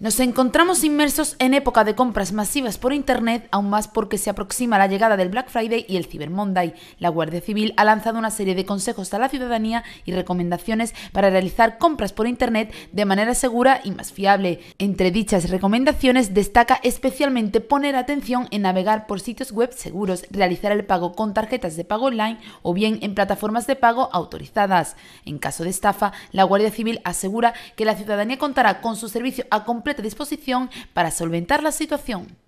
Nos encontramos inmersos en época de compras masivas por Internet, aún más porque se aproxima la llegada del Black Friday y el Cyber Monday. La Guardia Civil ha lanzado una serie de consejos a la ciudadanía y recomendaciones para realizar compras por Internet de manera segura y más fiable. Entre dichas recomendaciones destaca especialmente poner atención en navegar por sitios web seguros, realizar el pago con tarjetas de pago online o bien en plataformas de pago autorizadas. En caso de estafa, la Guardia Civil asegura que la ciudadanía contará con su servicio a completo a disposición para solventar la situación.